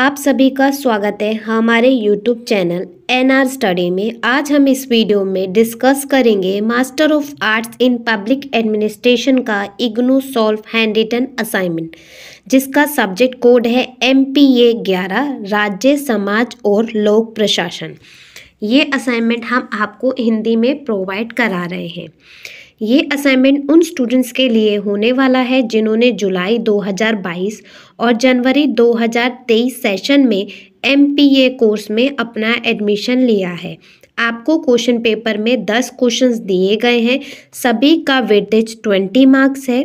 आप सभी का स्वागत है हमारे YouTube channel N R study में आज हम इस वीडियो में डिस्कस करेंगे master of arts in public administration का IGNOU solved handwritten assignment जिसका सब्जेक्ट कोड है एम पी ए ग्यारह राज्य समाज और लोक प्रशासन ये असाइनमेंट हम आपको हिंदी में प्रोवाइड करा रहे हैं ये असाइनमेंट उन स्टूडेंट्स के लिए होने वाला है जिन्होंने जुलाई 2022 और जनवरी 2023 सेशन में एम कोर्स में अपना एडमिशन लिया है आपको क्वेश्चन पेपर में 10 क्वेश्चंस दिए गए हैं सभी का वेटेज 20 मार्क्स है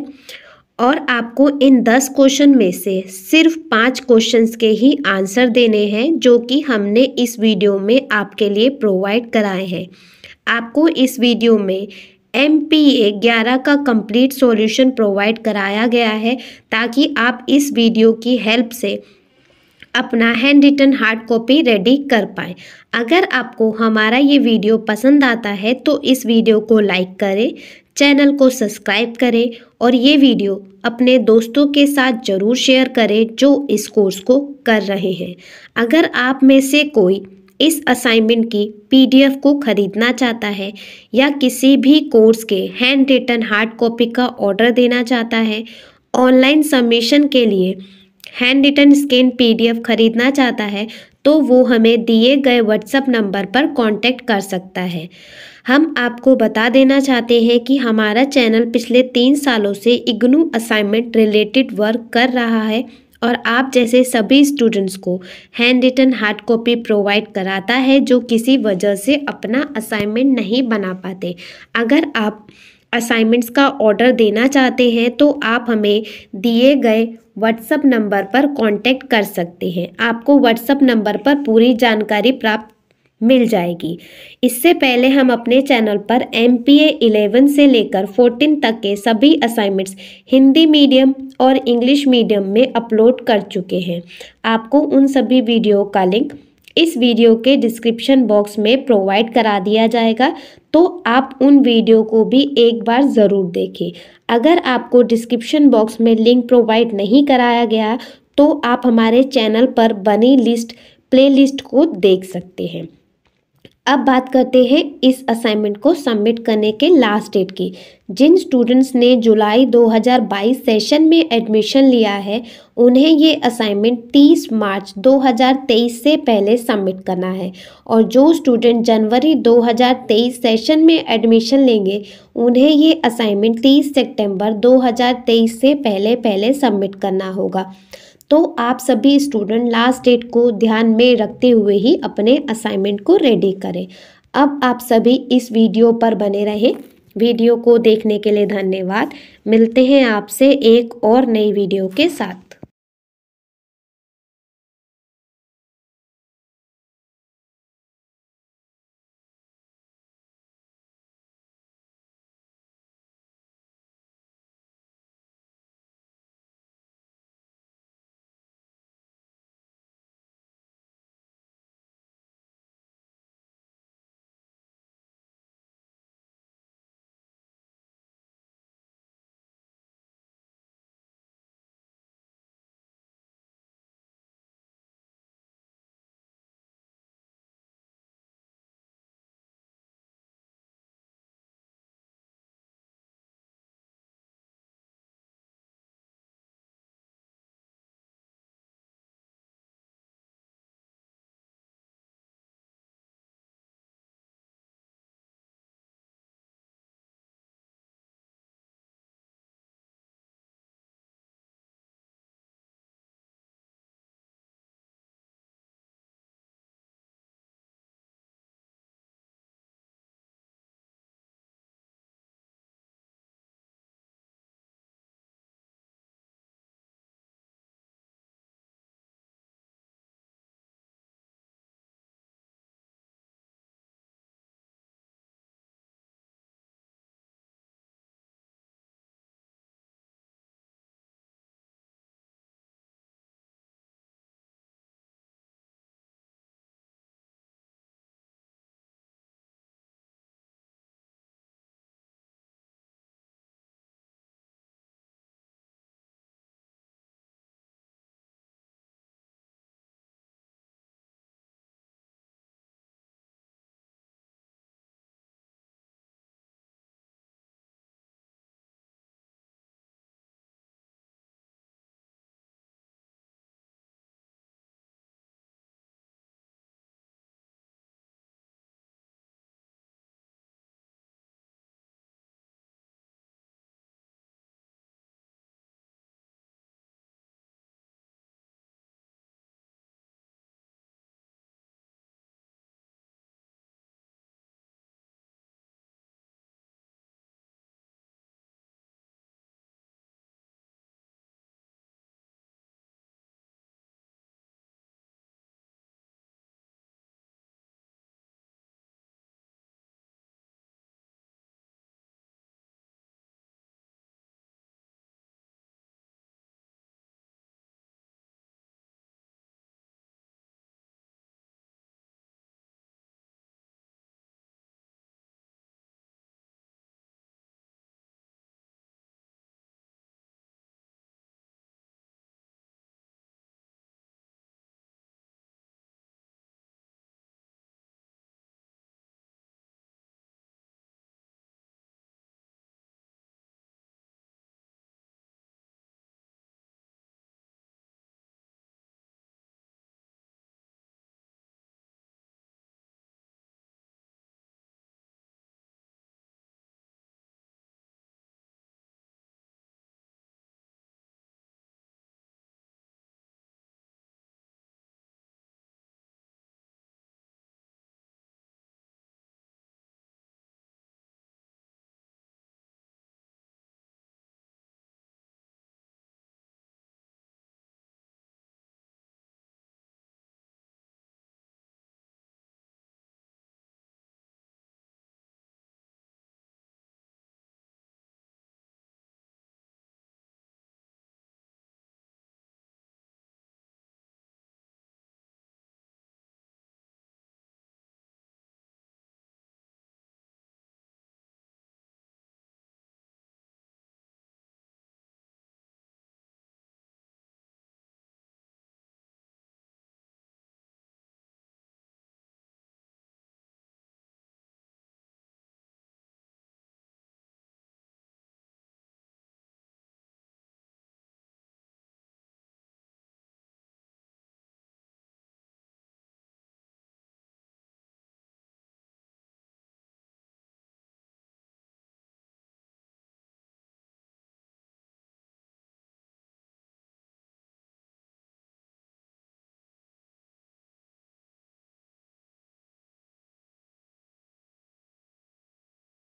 और आपको इन दस क्वेश्चन में से सिर्फ पाँच क्वेश्चंस के ही आंसर देने हैं जो कि हमने इस वीडियो में आपके लिए प्रोवाइड कराए हैं आपको इस वीडियो में एम पी ए ग्यारह का कंप्लीट सॉल्यूशन प्रोवाइड कराया गया है ताकि आप इस वीडियो की हेल्प से अपना handwritten hard copy ready कर पाएँ अगर आपको हमारा ये वीडियो पसंद आता है तो इस वीडियो को लाइक करें चैनल को सब्सक्राइब करें और ये वीडियो अपने दोस्तों के साथ ज़रूर शेयर करें जो इस कोर्स को कर रहे हैं अगर आप में से कोई इस असाइनमेंट की पीडीएफ को खरीदना चाहता है या किसी भी कोर्स के हैंड रिटन हार्ड कॉपी का ऑर्डर देना चाहता है ऑनलाइन सबमिशन के लिए हैंड रिटन स्कैन पीडीएफ खरीदना चाहता है तो वो हमें दिए गए व्हाट्सएप नंबर पर कांटेक्ट कर सकता है हम आपको बता देना चाहते हैं कि हमारा चैनल पिछले तीन सालों से इग्नू असाइनमेंट रिलेटेड वर्क कर रहा है और आप जैसे सभी स्टूडेंट्स को handwritten hard copy provide कराता है जो किसी वजह से अपना असाइनमेंट नहीं बना पाते अगर आप असाइनमेंट्स का ऑर्डर देना चाहते हैं तो आप हमें दिए गए व्हाट्सअप नंबर पर कांटेक्ट कर सकते हैं आपको व्हाट्सअप नंबर पर पूरी जानकारी प्राप्त मिल जाएगी इससे पहले हम अपने चैनल पर एम पी ए इलेवन से लेकर फोर्टीन तक के सभी असाइनमेंट्स हिंदी मीडियम और इंग्लिश मीडियम में अपलोड कर चुके हैं आपको उन सभी वीडियो का लिंक इस वीडियो के डिस्क्रिप्शन बॉक्स में प्रोवाइड करा दिया जाएगा तो आप उन वीडियो को भी एक बार ज़रूर देखें अगर आपको डिस्क्रिप्शन बॉक्स में लिंक प्रोवाइड नहीं कराया गया तो आप हमारे चैनल पर बनी लिस्ट प्लेलिस्ट को देख सकते हैं अब बात करते हैं इस असाइनमेंट को सबमिट करने के लास्ट डेट की जिन स्टूडेंट्स ने जुलाई 2022 सेशन में एडमिशन लिया है उन्हें ये असाइनमेंट 30 मार्च 2023 से पहले सबमिट करना है और जो स्टूडेंट जनवरी 2023 सेशन में एडमिशन लेंगे उन्हें ये असाइनमेंट 30 सितंबर 2023 से पहले पहले सबमिट करना होगा तो आप सभी स्टूडेंट लास्ट डेट को ध्यान में रखते हुए ही अपने असाइनमेंट को रेडी करें अब आप सभी इस वीडियो पर बने रहें वीडियो को देखने के लिए धन्यवाद मिलते हैं आपसे एक और नई वीडियो के साथ